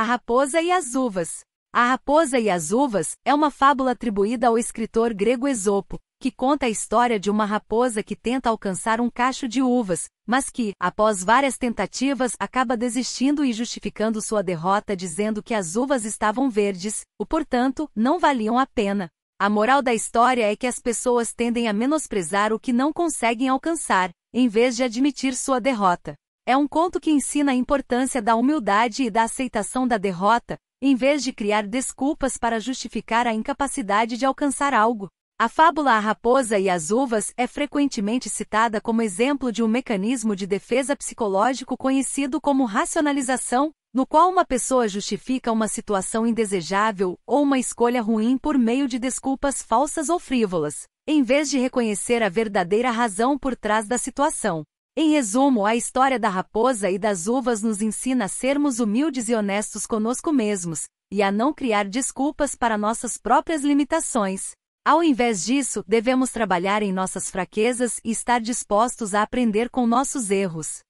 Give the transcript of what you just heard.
A Raposa e as Uvas. A Raposa e as Uvas é uma fábula atribuída ao escritor grego Esopo, que conta a história de uma raposa que tenta alcançar um cacho de uvas, mas que, após várias tentativas, acaba desistindo e justificando sua derrota dizendo que as uvas estavam verdes, o portanto, não valiam a pena. A moral da história é que as pessoas tendem a menosprezar o que não conseguem alcançar, em vez de admitir sua derrota. É um conto que ensina a importância da humildade e da aceitação da derrota, em vez de criar desculpas para justificar a incapacidade de alcançar algo. A fábula A Raposa e as Uvas é frequentemente citada como exemplo de um mecanismo de defesa psicológico conhecido como racionalização, no qual uma pessoa justifica uma situação indesejável ou uma escolha ruim por meio de desculpas falsas ou frívolas, em vez de reconhecer a verdadeira razão por trás da situação. Em resumo, a história da raposa e das uvas nos ensina a sermos humildes e honestos conosco mesmos, e a não criar desculpas para nossas próprias limitações. Ao invés disso, devemos trabalhar em nossas fraquezas e estar dispostos a aprender com nossos erros.